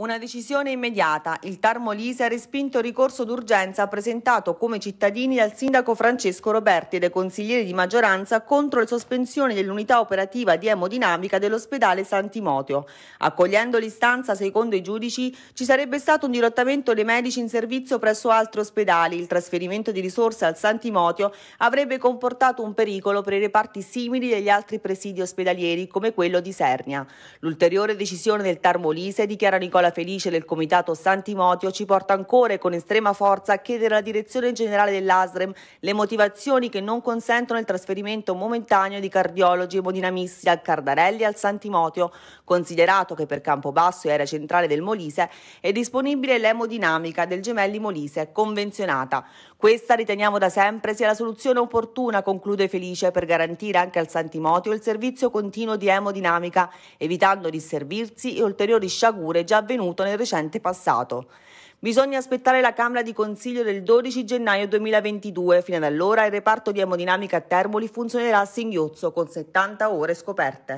Una decisione immediata. Il Tarmolise ha respinto il ricorso d'urgenza presentato come cittadini dal sindaco Francesco Roberti e dai consiglieri di maggioranza contro le sospensioni dell'unità operativa di emodinamica dell'ospedale San Santimotio. Accogliendo l'istanza, secondo i giudici, ci sarebbe stato un dirottamento dei medici in servizio presso altri ospedali. Il trasferimento di risorse al San Santimotio avrebbe comportato un pericolo per i reparti simili degli altri presidi ospedalieri, come quello di Sernia. L'ulteriore decisione del Tarmolise, dichiara Nicola parola felice del Comitato San Timotio ci porta ancora e con estrema forza a chiedere alla direzione generale dell'ASREM le motivazioni che non consentono il trasferimento momentaneo di cardiologi e emodinamisti dal Cardarelli al San Timotio, considerato che per Campobasso e area centrale del Molise è disponibile l'emodinamica del Gemelli Molise convenzionata. Questa riteniamo da sempre sia la soluzione opportuna, conclude Felice, per garantire anche al San Timotio il servizio continuo di emodinamica, evitando di servirsi e ulteriori sciagure già avvenute avvenuto nel recente passato. Bisogna aspettare la Camera di Consiglio del 12 gennaio 2022. Fino ad allora il reparto di emodinamica a Termoli funzionerà a singhiozzo con 70 ore scoperte.